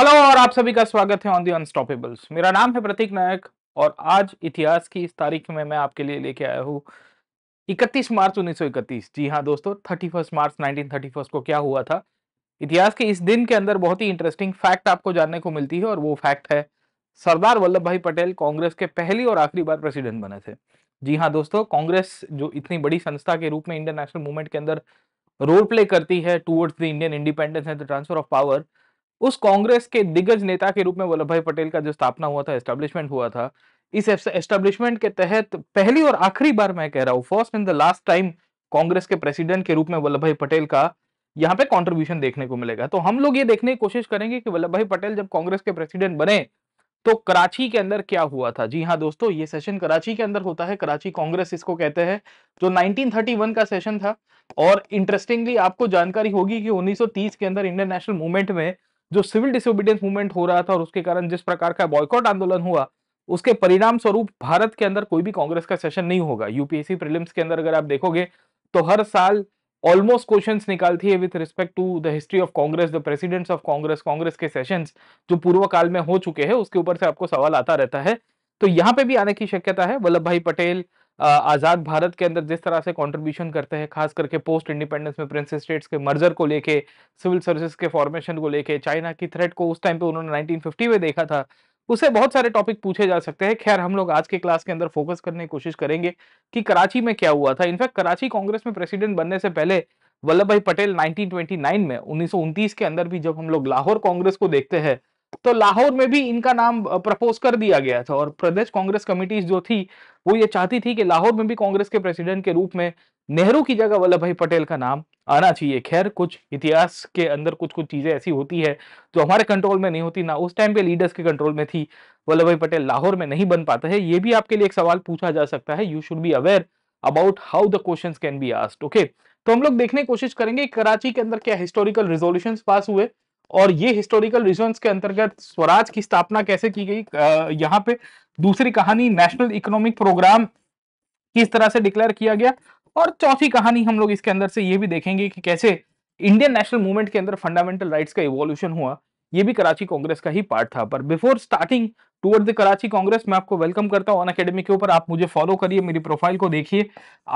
hello और आप सभी का स्वागत है ऑन दी अनस्टॉपेबल्स मेरा नाम है प्रतीक नायक और आज इतिहास की इस तारीख में मैं आपके लिए लेके आया हूँ 31 मार्च 1931 जी हाँ दोस्तों 31 मार्च 1931 को क्या हुआ था इतिहास के इस दिन के अंदर बहुत ही इंटरेस्टिंग फैक्ट आपको जानने को मिलती है और वो फैक्ट है सरदार वल्लभ भाई पटेल कांग्रेस के पहली और आखिरी बार प्रेसिडेंट बने थे जी हाँ दोस्तों कांग्रेस जो इतनी बड़ी संस्था के रूप में इंडियन नेशनल मूवमेंट के अंदर रोल प्ले करती है towards the Indian independence and the transfer of power उस कांग्रेस के दिग्गज नेता के रूप में वल्लभ भाई पटेल का जो स्थापना हुआ था एस्टेब्लिशमेंट हुआ था इस एस्टेब्लिशमेंट के तहत पहली और आखिरी बार मैं कह रहा हूँ first and the last time Congress के प्रेसिडेंट के रूप में वल्लभ भाई पटेल का यहाँ पे कॉन्ट्रीब्यूशन देखने को मिलेगा तो हम लोग ये देखने की कोशिश करेंगे कि वल्लभ भाई पटेल जब कांग्रेस के प्रेसिडेंट बने तो कराची के अंदर क्या हुआ था जी हाँ दोस्तों ये सेशन कराची के अंदर होता है कराची कांग्रेस इसको कहते हैं जो 1931 का सेशन था और इंटरेस्टिंगली आपको जानकारी होगी कि 1930 के अंदर इंडियन नेशनल मूवमेंट में जो सिविल डिसोबीडियंस मूवमेंट हो रहा था और उसके कारण जिस प्रकार का बॉयकॉट आंदोलन हुआ उसके परिणाम स्वरूप भारत के अंदर कोई भी कांग्रेस का सेशन नहीं होगा यूपीएससी प्रीलिम्स के अंदर अगर आप देखोगे तो हर साल ऑलमोस्ट क्वेश्चंस निकालती है with respect to the history of Congress the presidents of Congress Congress के सेशंस जो पूर्व काल में हो चुके हैं उसके ऊपर से आपको सवाल आता रहता है तो यहाँ पे भी आने की शक्यता है वल्लभ भाई पटेल आज़ाद भारत के अंदर जिस तरह से कंट्रीब्यूशन करते हैं खास करके पोस्ट इंडिपेंडेंस में प्रिंस स्टेट्स के मर्जर को लेके सिविल सर्विसेज के फॉर्मेशन को लेके चाइना की थ्रेट को उस टाइम पे उन्होंने 1950 में देखा था उसे बहुत सारे टॉपिक पूछे जा सकते हैं खैर हम लोग आज के क्लास के अंदर फोकस करने की कोशिश करेंगे कि कराची में क्या हुआ था इनफैक्ट कराची कांग्रेस में प्रेसिडेंट बनने से पहले वल्लभ भाई पटेल 1929 में उन्नीस के अंदर भी जब हम लोग लाहौर कांग्रेस को देखते हैं तो लाहौर में भी इनका नाम प्रपोज कर दिया गया था और प्रदेश कांग्रेस कमेटी जो थी वो ये चाहती थी कि लाहौर में भी कांग्रेस के प्रेसिडेंट के रूप में नेहरू की जगह वल्लभ भाई पटेल का नाम आना चाहिए खैर कुछ इतिहास के अंदर कुछ कुछ चीजें ऐसी होती है जो हमारे कंट्रोल में नहीं होती ना उस टाइम पे लीडर्स के कंट्रोल में थी वल्लभ भाई पटेल लाहौर में नहीं बन पाते हैं ये भी आपके लिए एक सवाल पूछा जा सकता है you should be aware about how the question can be asked okay तो हम लोग देखने की कोशिश करेंगे कराची के अंदर क्या हिस्टोरिकल रिजोल्यूशन पास हुए और ये हिस्टोरिकल रीजन के अंतर्गत स्वराज की स्थापना कैसे की गई यहाँ पे दूसरी कहानी नेशनल इकोनॉमिक प्रोग्राम किस तरह से डिक्लेयर किया गया और चौथी कहानी हम लोग इसके अंदर से ये भी देखेंगे कि कैसे इंडियन नेशनल मूवमेंट के अंदर फंडामेंटल राइट्स का इवोल्यूशन हुआ ये भी कराची कांग्रेस का ही पार्ट था पर before starting toward the Karachi Congress मैं आपको वेलकम करता हूँ अन अकेडमी के ऊपर आप मुझे फॉलो करिए मेरी प्रोफाइल को देखिए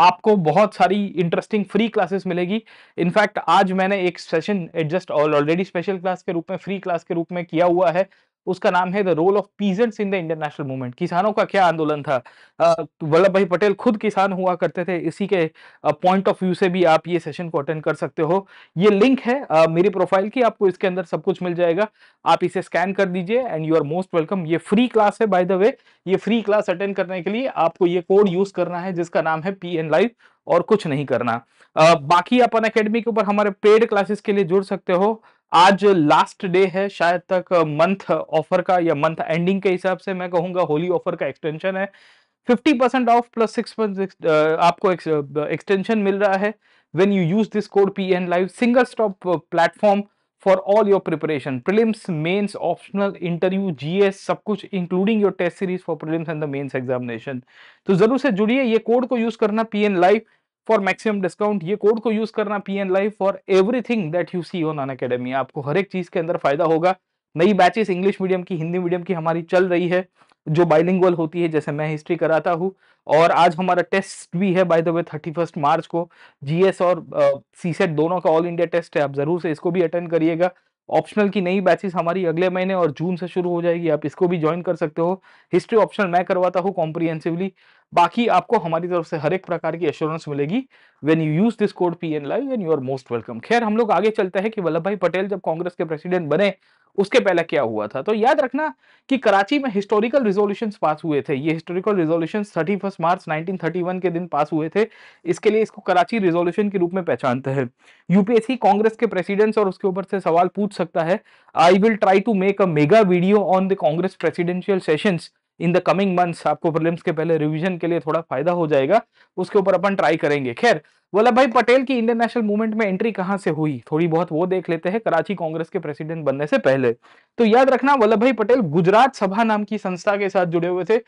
आपको बहुत सारी इंटरेस्टिंग फ्री क्लासेस मिलेगी इनफैक्ट आज मैंने एक session adjust already special class के रूप में फ्री क्लास के रूप में किया हुआ है उसका नाम है the role of peasants in the Indian national movement किसानों का क्या आंदोलन था तो वल्लभ भाई पटेल खुद किसान हुआ करते थे इसी के पॉइंट ऑफ व्यू से भी आप ये सेशन को अटेंड कर सकते हो ये लिंक है uh, मेरी प्रोफाइल की आपको इसके अंदर सब कुछ मिल जाएगा आप इसे स्कैन कर दीजिए and you are most welcome ये फ्री क्लास है बाय द वे ये फ्री क्लास अटेंड करने के लिए आपको ये कोड यूज करना है जिसका नाम है पी एन लाइव और कुछ नहीं करना uh, बाकी अपन अकेडमी के ऊपर हमारे पेड क्लासेस के लिए जुड़ सकते हो आज लास्ट डे है शायद तक मंथ ऑफर का या मंथ एंडिंग के हिसाब से मैं कहूंगा होली ऑफर का एक्सटेंशन है 50% परसेंट ऑफ प्लस सिक्स आपको एक्सटेंशन मिल रहा है when you use this code P N live single stop platform for all your preparation prelims mains optional interview GS सब कुछ including your test series for prelims and the mains examination तो जरूर से जुड़िए ये कोड को use करना P N live for maximum discount ये कोड को यूज करना P N life for everything that you see on Unacademy आपको हर एक चीज के अंदर फायदा होगा नई बैचेस इंग्लिश मीडियम की हिंदी मीडियम की हमारी चल रही है जो बाइलिंगुअल होती है जैसे मैं हिस्ट्री कराता हूँ और आज हमारा टेस्ट भी है by the way thirty first March को जीएस और सी सेट दोनों का ऑल इंडिया टेस्ट है आप जरूर से इसको भी अटेंड करिएगा ऑप्शनल की नई बैचेस हमारी अगले महीने और जून से शुरू हो जाएगी आप इसको भी ज्वाइन कर सकते हो हिस्ट्री ऑप्शनल मैं करवाता हूँ कॉम्प्रीहेंसिवली बाकी आपको हमारी तरफ से हर एक प्रकार की एश्योरेंस मिलेगी when you use this code P N live and you are most welcome खैर हम लोग आगे चलते हैं कि वल्लभ भाई पटेल जब कांग्रेस के प्रेसिडेंट बने उसके पहले क्या हुआ था तो याद रखना कि कराची में हिस्टोरिकल रिजोल्यूशन पास हुए थे ये historical resolution thirty first March 1931 के दिन पास हुए थे इसके लिए इसको कराची रिजोल्यूशन के रूप में पहचानते हैं यूपीएससी कांग्रेस के प्रेसिडेंट्स और उसके ऊपर से सवाल पूछ सकता है I will try to make a mega video on the Congress presidential sessions in the coming months आपको प्रीलिम्स के पहले रिवीजन के लिए थोड़ा फायदा हो जाएगा उसके ऊपर अपन ट्राई करेंगे खैर वल्लभ भाई पटेल की इंडियन नेशनल मूवमेंट में एंट्री कहां से हुई थोड़ी बहुत वो देख लेते हैं कराची कांग्रेस के प्रेसिडेंट बनने से पहले तो याद रखना वल्लभ भाई पटेल गुजरात सभा नाम की संस्था के साथ जुड़े हुए थे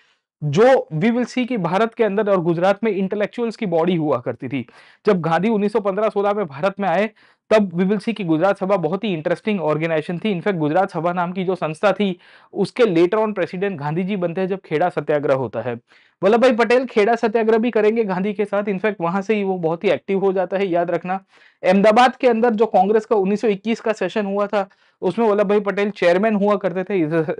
जो वी विल सी कि भारत के अंदर और गुजरात में इंटेलेक्चुअल्स की बॉडी हुआ करती थी जब गांधी 1915-16 में भारत में आए तब वी विल सी कि गुजरात सभा बहुत ही इंटरेस्टिंग ऑर्गेनाइजेशन थी इनफैक्ट गुजरात सभा नाम की जो संस्था थी उसके later on president Gandhi ji बनते हैं जब खेड़ा सत्याग्रह होता है वल्लभ भाई पटेल खेड़ा सत्याग्रह भी करेंगे गांधी के साथ इनफैक्ट वहां से ही वो बहुत ही एक्टिव हो जाता है याद रखना अहमदाबाद के अंदर जो कांग्रेस का उन्नीस का सेशन हुआ था उसमें वल्लभ भाई पटेल चेयरमैन हुआ करते थे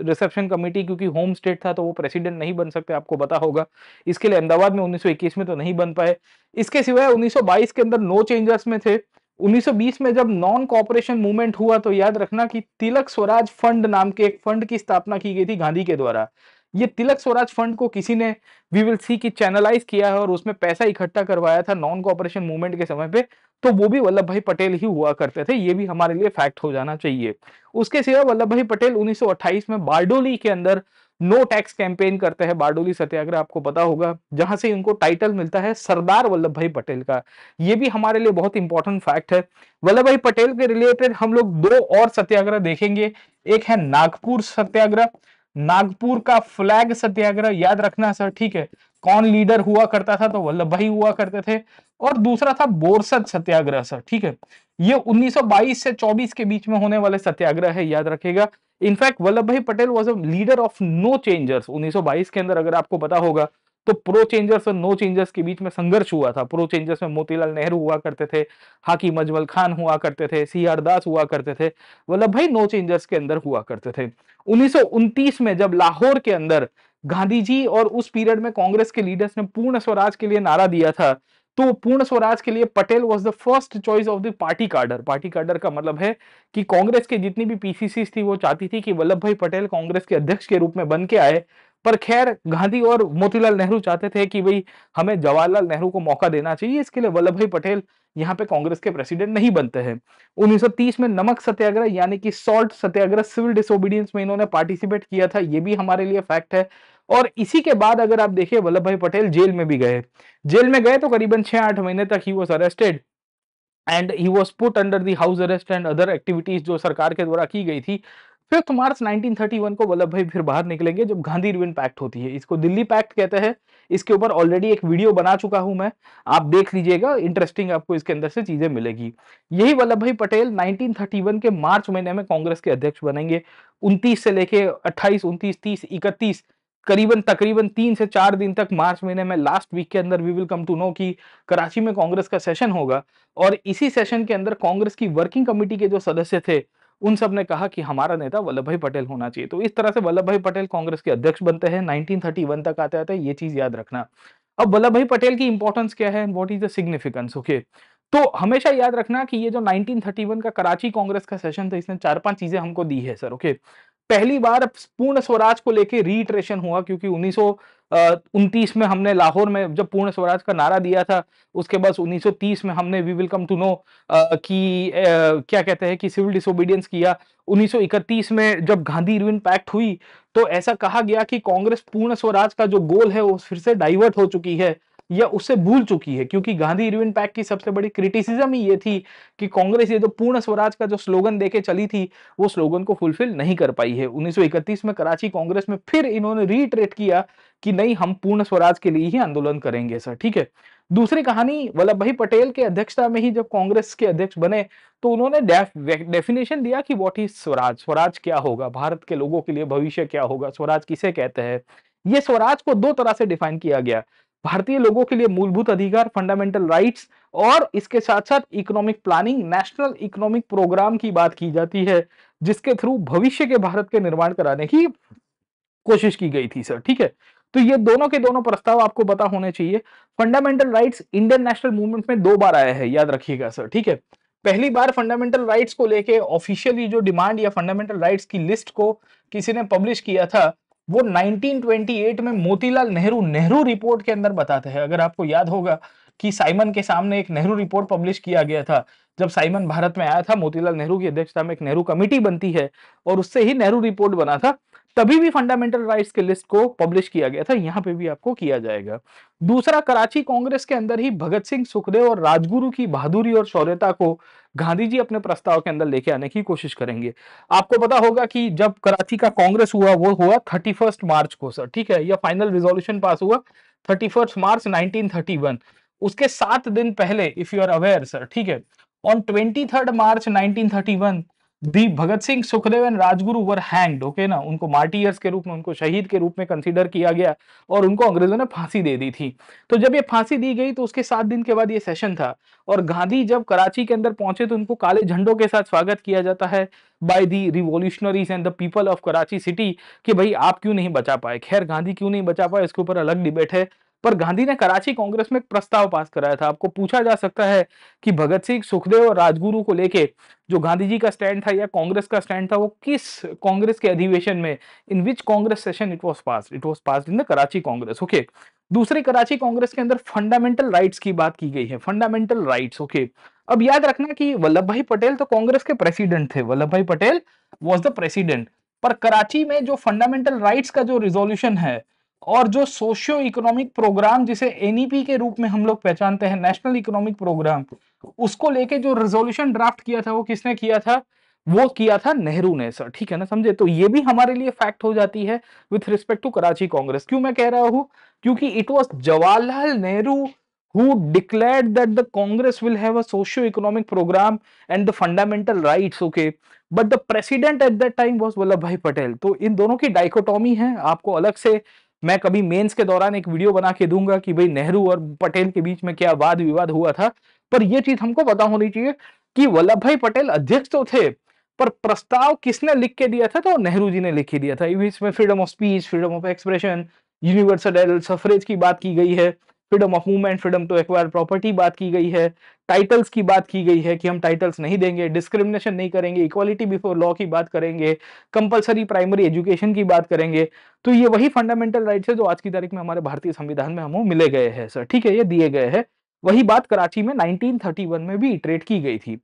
रिसेप्शन कमेटी क्योंकि होम स्टेट था तो वो प्रेसिडेंट नहीं बन सकते आपको पता होगा इसके लिए अहमदाबाद में 1921 में तो नहीं बन पाए इसके सिवाय 1922 के अंदर नो चेंजर्स में थे 1920 में जब नॉन कॉपरेशन मूवमेंट हुआ तो याद रखना कि तिलक स्वराज फंड नाम के एक फंड की स्थापना की गई थी गांधी के द्वारा ये तिलक स्वराज फंड को किसी ने वी विल सी की चैनलाइज किया है और उसमें पैसा इकट्ठा करवाया था नॉन कॉपरेशन मूवमेंट के समय पे तो वो भी वल्लभ भाई पटेल ही हुआ करते थे ये भी हमारे लिए फैक्ट हो जाना चाहिए उसके सिवा वल्लभ भाई पटेल 1928 में बारडोली के अंदर नो टैक्स कैंपेन करते हैं बारडोली सत्याग्रह आपको पता होगा जहां से इनको टाइटल मिलता है सरदार वल्लभ भाई पटेल का ये भी हमारे लिए बहुत इंपॉर्टेंट फैक्ट है वल्लभ भाई पटेल के रिलेटेड हम लोग दो और सत्याग्रह देखेंगे एक है नागपुर सत्याग्रह नागपुर का फ्लैग सत्याग्रह याद रखना सर ठीक है कौन लीडर हुआ करता था तो वल्लभ भाई हुआ करते थे और दूसरा था बोरसद सत्याग्रह सर ठीक है ये 1922 से 24 के बीच में होने वाले सत्याग्रह है याद रखेगा in fact Vallabh Bhai Patel was a leader of no changers 1922 के अंदर अगर आपको पता होगा तो प्रो चेंजर्स और नो चेंजर्स के बीच में संघर्ष हुआ था प्रो चेंजर्स में मोतीलाल नेहरू हुआ करते थे हाकिम अजमल खान हुआ करते थे सी आर दास हुआ करते थे वल्लभ मतलब भाई नो चेंजर्स के अंदर हुआ करते थे उन्नीस में जब लाहौर के अंदर गांधी जी और उस पीरियड में कांग्रेस के लीडर्स ने पूर्ण स्वराज के लिए नारा दिया था तो पूर्ण स्वराज के लिए Patel was the first choice of the party cadre party cadre का मतलब है कि कांग्रेस के जितनी भी पीसीसी थी वो चाहती थी कि वल्लभ भाई पटेल कांग्रेस के अध्यक्ष के रूप में बन के आए पर खैर गांधी और मोतीलाल नेहरू चाहते थे कि भाई हमें जवाहरलाल नेहरू को मौका देना चाहिए इसके लिए वल्लभ भाई पटेल यहाँ पे कांग्रेस के प्रेसिडेंट नहीं बनते हैं 1930 में नमक सत्याग्रह यानी कि सॉल्ट सत्याग्रह सिविल डिसोबीडियंस में इन्होंने पार्टिसिपेट किया था ये भी हमारे लिए फैक्ट है और इसी के बाद अगर आप देखिए वल्लभ भाई पटेल जेल में भी गए जेल में गए तो करीबन छह आठ महीने तक he was arrested and he was put under the house arrest and other activities जो सरकार के द्वारा की गई थी फिफ्थ मार्च 1931 को वल्लभ भाई फिर बाहर निकलेंगे जब गांधी रिविन पैक्ट होती है इसको दिल्ली पैक्ट कहते हैं इसके ऊपर ऑलरेडी एक वीडियो बना चुका हूं मैं आप देख लीजिएगा इंटरेस्टिंग आपको इसके अंदर से चीजें मिलेगी यही वल्लभ भाई पटेल 1931 के मार्च महीने में कांग्रेस के अध्यक्ष बनेंगे उनतीस से लेके अट्ठाईस उनतीस तीस इकतीस करीबन तकरीबन तीन से चार दिन तक मार्च महीने में लास्ट वीक के अंदर we will come to know कि कराची में कांग्रेस का सेशन होगा और इसी सेशन के अंदर कांग्रेस की वर्किंग कमेटी के जो सदस्य थे उन सब ने कहा कि हमारा नेता वल्लभ भाई पटेल होना चाहिए तो इस तरह से वल्लभ भाई पटेल कांग्रेस के अध्यक्ष बनते हैं 1931 तक आते आते ये चीज याद रखना अब वल्लभ भाई पटेल की इंपॉर्टेंस क्या है what is the significance okay तो हमेशा याद रखना कि ये जो 1931 का कराची कांग्रेस का सेशन था इसने चार पांच चीजें हमको दी है सर ओके पहली बार पूर्ण स्वराज को लेके रिट्रेशन हुआ क्योंकि उनतीस में हमने लाहौर में जब पूर्ण स्वराज का नारा दिया था उसके बाद 1930 में हमने we will come to know कि क्या कहते हैं कि सिविल डिसोबीडियंस किया 1931 में जब गांधी इरविन पैक्ट हुई तो ऐसा कहा गया कि कांग्रेस पूर्ण स्वराज का जो गोल है वो फिर से डाइवर्ट हो चुकी है या उससे भूल चुकी है क्योंकि गांधी इरविन पैक की सबसे बड़ी क्रिटिसिज्म ही ये थी कि कांग्रेस ये जो पूर्ण स्वराज का जो स्लोगन देके चली थी वो स्लोगन को फुलफिल नहीं कर पाई है 1931 में कराची कांग्रेस में फिर इन्होंने रीट्रेट किया कि नहीं हम पूर्ण स्वराज के लिए ही आंदोलन करेंगे सर ठीक है दूसरी कहानी वल्लभ भाई पटेल के अध्यक्षता में ही जब कांग्रेस के अध्यक्ष बने तो उन्होंने डेफिनेशन दिया कि वॉट इज स्वराज स्वराज क्या होगा भारत के लोगों के लिए भविष्य क्या होगा स्वराज किसे कहते हैं ये स्वराज को दो तरह से डिफाइन किया गया भारतीय लोगों के लिए मूलभूत अधिकार फंडामेंटल राइट्स और इसके साथ साथ economic planning national economic programme की बात की जाती है जिसके थ्रू भविष्य के भारत के निर्माण कराने की कोशिश की गई थी सर ठीक है तो ये दोनों के दोनों प्रस्ताव आपको पता होने चाहिए fundamental rights Indian national movement में दो बार आया है याद रखिएगा सर ठीक है पहली बार फंडामेंटल राइट्स को लेके ऑफिशियली जो डिमांड या फंडामेंटल राइट्स की लिस्ट को किसी ने पब्लिश किया था वो 1928 में मोतीलाल नेहरू नेहरू रिपोर्ट के अंदर बताते हैं अगर आपको याद होगा कि साइमन के सामने एक नेहरू रिपोर्ट पब्लिश किया गया था जब साइमन भारत में आया था मोतीलाल नेहरू की अध्यक्षता में एक नेहरू कमेटी बनती है और उससे ही नेहरू रिपोर्ट बना था तभी भी फंडामेंटल राइट्स के लिस्ट को पब्लिश किया गया था यहाँ पे भी आपको किया जाएगा दूसरा कराची कांग्रेस के अंदर ही भगत सिंह सुखदेव और राजगुरु की बहादुरी और शौर्यता को गांधी जी अपने प्रस्ताव के अंदर लेके आने की कोशिश करेंगे आपको पता होगा कि जब कराची का कांग्रेस हुआ वो हुआ थर्टी मार्च को सर ठीक है यह फाइनल रिजोल्यूशन पास हुआ थर्टी मार्च नाइनटीन उसके सात दिन पहले if you are aware sir ठीक है on twenty March nineteen the Bhagat Singh Sukhdev and Rajguru were hanged okay ना उनको मार्टियर्स के रूप में उनको शहीद के रूप में कंसीडर किया गया और उनको अंग्रेजों ने फांसी दे दी थी तो जब ये फांसी दी गई तो उसके सात दिन के बाद ये सेशन था और गांधी जब कराची के अंदर पहुंचे तो उनको काले झंडों के साथ स्वागत किया जाता है by the revolutionaries and the people of Karachi city कि भाई आप क्यों नहीं बचा पाए खैर गांधी क्यों नहीं बचा पाए इसके ऊपर अलग डिबेट है पर गांधी ने कराची कांग्रेस में एक प्रस्ताव पास कराया था आपको पूछा जा सकता है कि भगत सिंह सुखदेव और राजगुरु को लेके जो गांधी जी का स्टैंड था या कांग्रेस का स्टैंड था वो किस कांग्रेस के अधिवेशन में in which Congress session it was pass it was pass in the Karachi Congress okay दूसरे कराची कांग्रेस के अंदर फंडामेंटल राइट्स की बात की गई है फंडामेंटल राइट्स ओके अब याद रखना कि वल्लभ भाई पटेल तो कांग्रेस के प्रेसिडेंट थे Vallabh Bhai Patel was the president पर कराची में जो फंडामेंटल राइट्स का जो रिजोल्यूशन है और जो सोशियो इकोनॉमिक प्रोग्राम जिसे एनईपी e के रूप में हम लोग पहचानते हैं नेशनल इकोनॉमिक प्रोग्राम उसको लेके जो रेजोल्यूशन ड्राफ्ट किया था वो किसने किया था वो किया था नेहरू ने सर ठीक है ना समझे तो ये भी हमारे लिए फैक्ट हो जाती है with respect to Karachi Congress क्यों मैं कह रहा हूं क्योंकि it was Jawaharlal Nehru who declared that the congress will have a socio economic program and the fundamental rights okay but the president at that time was vallabhbhai patel तो इन दोनों की डाइकोटॉमी है आपको अलग से मैं कभी मेंस के दौरान एक वीडियो बना के दूंगा कि भाई नेहरू और पटेल के बीच में क्या वाद विवाद हुआ था पर यह चीज हमको पता होनी चाहिए कि वल्लभ भाई पटेल अध्यक्ष तो थे पर प्रस्ताव किसने लिख के दिया था तो नेहरू जी ने लिख के दिया था इसमें freedom of speech freedom of expression universal suffrage की बात की गई है freedom of movement freedom to acquire property बात की गई है टाइटल्स की बात की गई है कि हम टाइटल्स नहीं देंगे डिस्क्रिमिनेशन नहीं करेंगे इक्वालिटी बिफोर लॉ की बात करेंगे कंपलसरी प्राइमरी एजुकेशन की बात करेंगे तो ये वही फंडामेंटल राइट्स है जो आज की तारीख में हमारे भारतीय संविधान में हमें मिले गए हैं सर ठीक है ये दिए गए हैं वही बात कराची में 1931 में भी ट्रेड की गई थी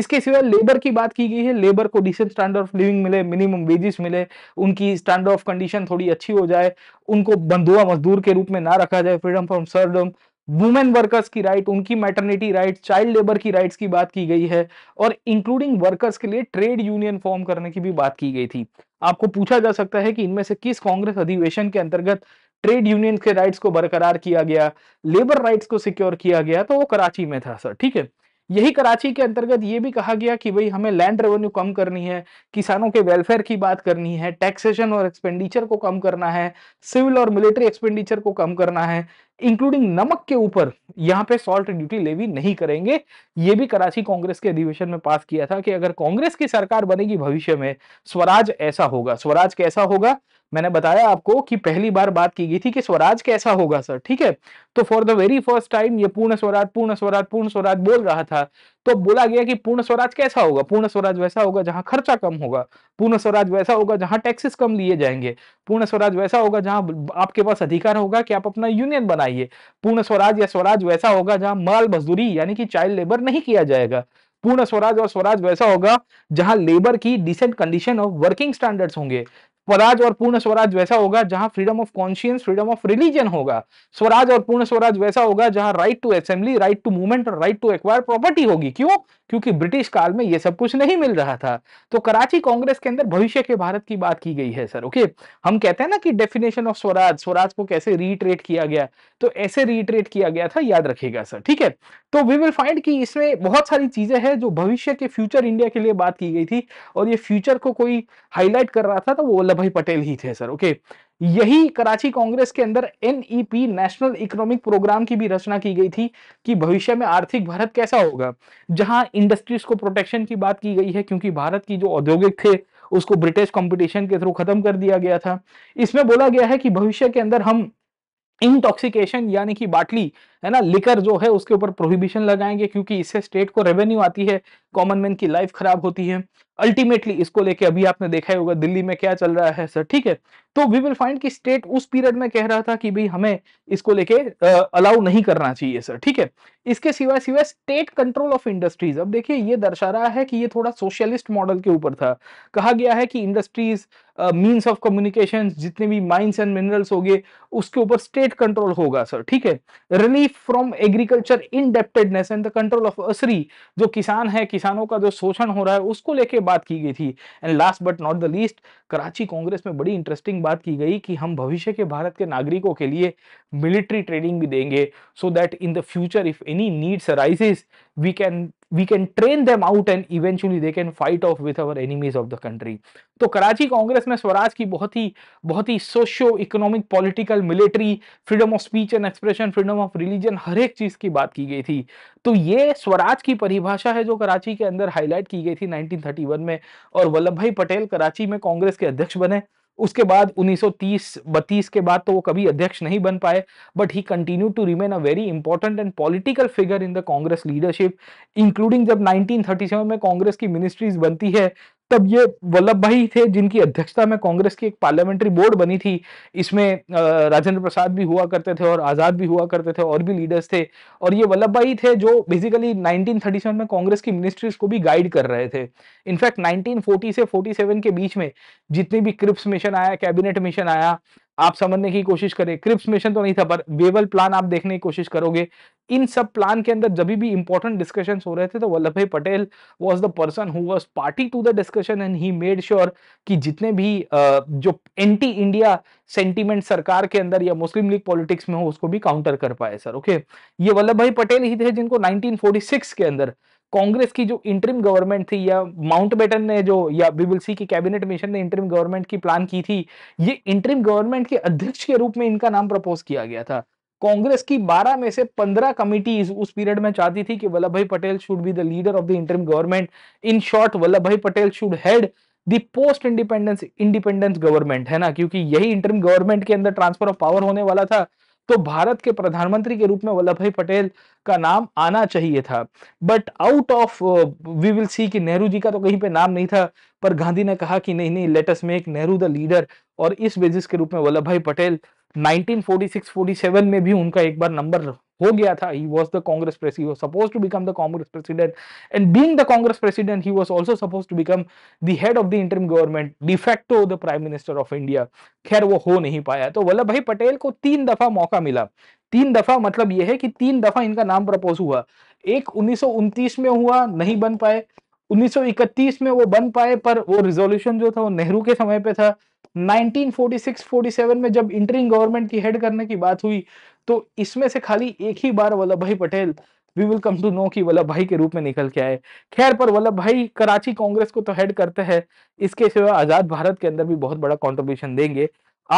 इसके सिवा लेबर की बात की गई है लेबर को डिसेंट स्टैंडर्ड ऑफ लिविंग मिले मिनिमम वेजेस मिले उनकी स्टैंडर्ड ऑफ कंडीशन थोड़ी अच्छी हो जाए उनको बंधुआ मजदूर के रूप में ना रखा जाए freedom from serfdom women workers की राइट उनकी मैटर्निटी राइट चाइल्ड लेबर की राइट्स की बात की गई है और इंक्लूडिंग वर्कर्स के लिए ट्रेड यूनियन फॉर्म करने की भी बात की गई थी आपको पूछा जा सकता है कि इनमें से किस कांग्रेस अधिवेशन के अंतर्गत ट्रेड यूनियन के राइट्स को बरकरार किया गया लेबर राइट्स को सिक्योर किया गया तो वो कराची में था सर ठीक है यही कराची के अंतर्गत ये भी कहा गया कि भाई हमें लैंड रेवेन्यू कम करनी है किसानों के वेलफेयर की बात करनी है टैक्सेशन और एक्सपेंडिचर को कम करना है सिविल और मिलिट्री एक्सपेंडिचर को कम करना है इंक्लूडिंग नमक के ऊपर यहाँ पे सॉल्ट ड्यूटी लेवी नहीं करेंगे ये भी कराची कांग्रेस के अधिवेशन में पास किया था कि अगर कांग्रेस की सरकार बनेगी भविष्य में स्वराज ऐसा होगा स्वराज कैसा होगा मैंने बताया आपको कि पहली बार बात की गई थी कि स्वराज कैसा होगा सर ठीक है तो for the very first time ये पूर्ण स्वराज पूर्ण स्वराज पूर्ण स्वराज बोल रहा था तो बोला गया कि पूर्ण स्वराज कैसा होगा पूर्ण स्वराज वैसा होगा जहां खर्चा कम होगा पूर्ण स्वराज वैसा होगा जहां टैक्सेस कम लिए जाएंगे पूर्ण स्वराज वैसा होगा जहां आपके पास अधिकार होगा कि आप अपना यूनियन बनाइए पूर्ण स्वराज या स्वराज वैसा होगा जहां माल मजदूरी यानी कि चाइल्ड लेबर नहीं किया जाएगा पूर्ण स्वराज और स्वराज वैसा होगा जहां लेबर की decent condition of working standards होंगे स्वराज और पूर्ण स्वराज वैसा होगा जहां freedom of conscience freedom of religion होगा स्वराज और पूर्ण स्वराज वैसा होगा जहां right to assembly right to movement और राइट टू एक्वायर प्रॉपर्टी होगी क्यों क्योंकि ब्रिटिश काल में यह सब कुछ नहीं मिल रहा था तो कराची कांग्रेस के अंदर भविष्य के भारत की बात की गई है सर ओके हम कहते हैं ना कि डेफिनेशन ऑफ स्वराज स्वराज को कैसे रीट्रेट किया गया तो ऐसे रीट्रेट किया गया था याद रखेगा सर ठीक है तो वी विल फाइंड कि इसमें बहुत सारी चीजें हैं जो भविष्य के फ्यूचर इंडिया के लिए बात की गई थी और ये फ्यूचर को कोई हाईलाइट कर रहा था तो वो वल्लभ भाई पटेल ही थे सर ओके यही कराची कांग्रेस के अंदर एनईपी नेशनल इकोनॉमिक प्रोग्राम की भी रचना की गई थी कि भविष्य में आर्थिक भारत कैसा होगा जहां इंडस्ट्रीज को प्रोटेक्शन की बात की गई है क्योंकि भारत की जो औद्योगिक थे उसको ब्रिटिश कंपटीशन के थ्रू खत्म कर दिया गया था इसमें बोला गया है कि भविष्य के अंदर हम इंटॉक्सिकेशन यानी कि बाटली है ना लिकर जो है उसके ऊपर प्रोहिबिशन लगाएंगे क्योंकि इससे स्टेट को रेवेन्यू आती है कॉमन मैन की लाइफ खराब होती है अल्टीमेटली इसको लेके अभी आपने देखा ही होगा दिल्ली में क्या चल रहा है सर ठीक है तो वी विल फाइंड कि स्टेट उस पीरियड में कह रहा था कि भाई हमें इसको लेके अलाउ नहीं करना चाहिए सर ठीक है इसके सिवा सिवा स्टेट कंट्रोल ऑफ इंडस्ट्रीज अब देखिए ये दर्शा रहा है कि ये थोड़ा सोशलिस्ट मॉडल के ऊपर था कहा गया है कि इंडस्ट्रीज मीन्स ऑफ कम्युनिकेशन जितने भी माइंस एंड मिनरल्स हो गए उसके ऊपर स्टेट कंट्रोल होगा सर ठीक है relief relief from agriculture indebtedness and the control of usury जो किसान है किसानों का जो शोषण हो रहा है उसको लेके बात की गई थी and last but not the least Karachi Congress में बड़ी इंटरेस्टिंग बात की गई कि हम भविष्य के भारत के नागरिकों के लिए मिलिट्री ट्रेनिंग भी देंगे so that in the future if any needs arises we can we can train them out and eventually they can fight off with our enemies of the country तो कराची कांग्रेस में स्वराज की बहुत ही बहुत ही socio economic political military freedom of speech and expression freedom of religion हर एक चीज की बात की गई थी तो ये स्वराज की परिभाषा है जो कराची के अंदर हाईलाइट की गई थी 1931 में और वल्लभ भाई पटेल कराची में कांग्रेस के अध्यक्ष बने उसके बाद 1930 32 के बाद तो वो कभी अध्यक्ष नहीं बन पाए but he continue to remain a very important and political figure in the Congress leadership including जब 1937 में कांग्रेस की मिनिस्ट्रीज बनती है तब ये वल्लभ भाई थे जिनकी अध्यक्षता में कांग्रेस की एक पार्लियामेंट्री बोर्ड बनी थी इसमें राजेंद्र प्रसाद भी हुआ करते थे और आज़ाद भी हुआ करते थे और भी लीडर्स थे और ये वल्लभ भाई थे जो बेसिकली 1937 में कांग्रेस की मिनिस्ट्रीज को भी गाइड कर रहे थे इनफैक्ट 1940 से 47 के बीच में जितने भी क्रिप्स मिशन आया कैबिनेट मिशन आया आप समझने की कोशिश करें क्रिप्स मिशन तो नहीं था पर वेवल प्लान आप देखने की कोशिश करोगे इन सब प्लान के अंदर जब भी इंपॉर्टेंट डिस्कशन हो रहे थे तो Vallabh Bhai Patel was the person who was party to the discussion and he made sure कि जितने भी जो एंटी इंडिया सेंटीमेंट सरकार के अंदर या मुस्लिम लीग पॉलिटिक्स में हो उसको भी काउंटर कर पाए सर ओके ये वल्लभ भाई पटेल ही थे जिनको नाइनटीन के अंदर कांग्रेस की जो इंटरिम गवर्नमेंट थी या माउंटबेटन ने जो या बीबीसी की कैबिनेट मिशन ने इंटरिम गवर्नमेंट की प्लान की थी ये इंटरिम गवर्नमेंट के अध्यक्ष के रूप में इनका नाम प्रपोज किया गया था कांग्रेस की 12 में से 15 कमिटीज उस पीरियड में चाहती थी कि Vallabh Bhai Patel should be the leader of the interim government in short Vallabh Bhai Patel should head the post independence independence government है ना क्योंकि यही इंटरिम गवर्नमेंट के अंदर ट्रांसफर ऑफ पावर होने वाला था तो भारत के प्रधानमंत्री के रूप में वल्लभ भाई पटेल का नाम आना चाहिए था but out of we will see कि नेहरू जी का तो कहीं पे नाम नहीं था पर गांधी ने कहा कि नहीं नहीं let's make Nehru the leader और इस बेसिस के रूप में वल्लभ भाई पटेल 1946-47 में भी उनका एक बार नंबर हो गया था he was the Congress president supposed to become the Congress president and being the Congress president he was also supposed to become the head of the interim government de facto the prime minister of India खैर वो हो नहीं पाया तो वल्लभ भाई पटेल को तीन दफा मौका मिला तीन दफा मतलब यह है कि तीन दफा इनका नाम प्रपोज हुआ एक उन्नीस में हुआ नहीं बन पाए 1931 में वो बन पाए पर वो रिजोल्यूशन जो था वो नेहरू के समय पे था 1946-47 में जब इंटरिंग गवर्नमेंट की हेड करने की बात हुई तो इसमें से खाली एक ही बार Vallabh Bhai Patel we will come to know की वल्लभ भाई के रूप में निकल के आए खैर पर वल्लभ भाई कराची कांग्रेस को तो हेड करते हैं इसके सिवा आजाद भारत के अंदर भी बहुत बड़ा कॉन्ट्रीब्यूशन देंगे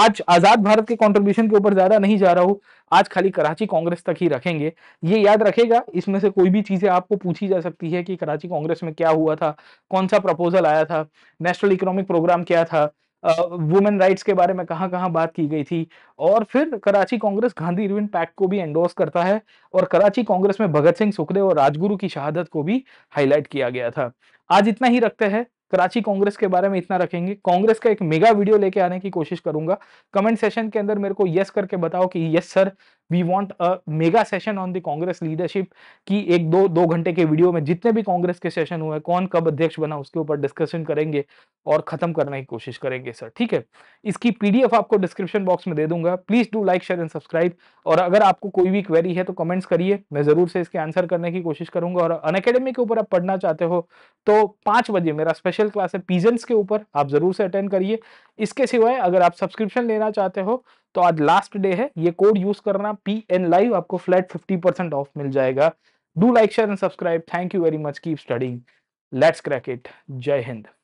आज आजाद भारत के कॉन्ट्रीब्यूशन के ऊपर ज्यादा नहीं जा रहा हूँ आज खाली कराची कांग्रेस तक ही रखेंगे ये याद रखेगा इसमें से कोई भी चीजें आपको पूछी जा सकती है कि कराची कांग्रेस में क्या हुआ था कौन सा प्रपोजल आया था नेशनल इकोनॉमिक प्रोग्राम क्या था वुमेन राइट्स के बारे में कहाँ कहाँ बात की गई थी और फिर कराची कांग्रेस गांधी इरविन पैक्ट को भी एंडोर्स करता है और कराची कांग्रेस में भगत सिंह सुखदेव और राजगुरु की शहादत को भी हाईलाइट किया गया था आज इतना ही रखते हैं कराची कांग्रेस के बारे में इतना रखेंगे कांग्रेस का एक मेगा वीडियो लेके आने की कोशिश करूंगा कमेंट सेशन के अंदर मेरे को यस करके बताओ कि yes sir we want a mega session on the Congress leadership की एक दो दो घंटे के वीडियो में जितने भी कांग्रेस के सेशन हुए कौन कब अध्यक्ष बना उसके ऊपर डिस्कशन करेंगे और खत्म करने की कोशिश करेंगे सर ठीक है इसकी पी आपको डिस्क्रिप्शन बॉक्स में दे दूंगा please do like share and subscribe और अगर आपको कोई भी क्वेरी है तो कमेंट्स करिए मैं जरूर से इसके आंसर करने की कोशिश करूंगा और अन के ऊपर आप पढ़ना चाहते हो तो पांच बजे मेरा स्पेशल स्पेशल क्लास है पीजेंट्स के ऊपर आप जरूर से अटेंड करिए इसके सिवाय अगर आप सब्सक्रिप्शन लेना चाहते हो तो आज लास्ट डे है ये कोड यूज करना पी एन लाइव आपको फ्लैट फिफ्टी परसेंट ऑफ मिल जाएगा do like share and subscribe thank you very much keep studying let's crack it जय हिंद